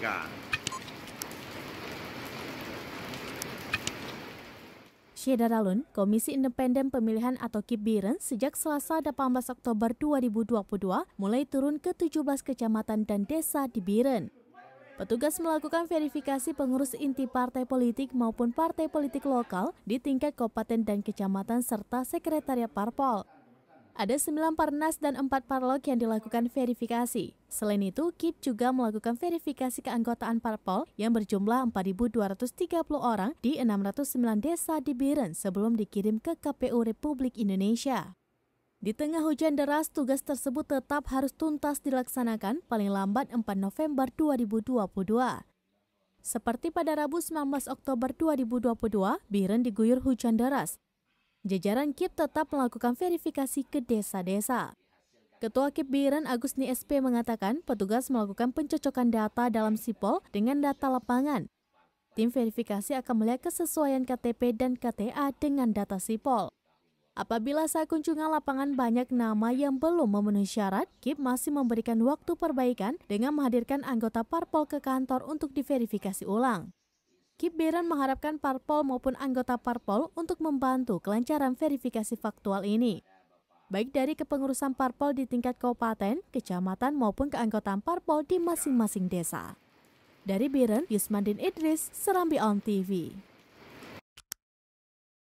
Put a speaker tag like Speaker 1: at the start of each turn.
Speaker 1: mereka. Syeda Komisi Independen Pemilihan atau Kibiren sejak Selasa 18 Oktober 2022 mulai turun ke 17 kecamatan dan desa di Biren. Petugas melakukan verifikasi pengurus inti partai politik maupun partai politik lokal di tingkat kabupaten dan kecamatan serta sekretariat parpol. Ada 9 parnas dan 4 parlok yang dilakukan verifikasi. Selain itu, KIP juga melakukan verifikasi keanggotaan parpol yang berjumlah 4.230 orang di 609 desa di Biren sebelum dikirim ke KPU Republik Indonesia. Di tengah hujan deras, tugas tersebut tetap harus tuntas dilaksanakan paling lambat 4 November 2022. Seperti pada Rabu 19 Oktober 2022, Biren diguyur hujan deras jajaran KIP tetap melakukan verifikasi ke desa-desa. Ketua KIP Biren Agus SP mengatakan petugas melakukan pencocokan data dalam SIPOL dengan data lapangan. Tim verifikasi akan melihat kesesuaian KTP dan KTA dengan data SIPOL. Apabila saat kunjungan lapangan banyak nama yang belum memenuhi syarat, KIP masih memberikan waktu perbaikan dengan menghadirkan anggota parpol ke kantor untuk diverifikasi ulang. Kip mengharapkan parpol maupun anggota parpol untuk membantu kelancaran verifikasi faktual ini. Baik dari kepengurusan parpol di tingkat kabupaten, kecamatan maupun keanggotaan parpol di masing-masing desa. Dari Biren, Yusmandin Idris, Serambi On TV.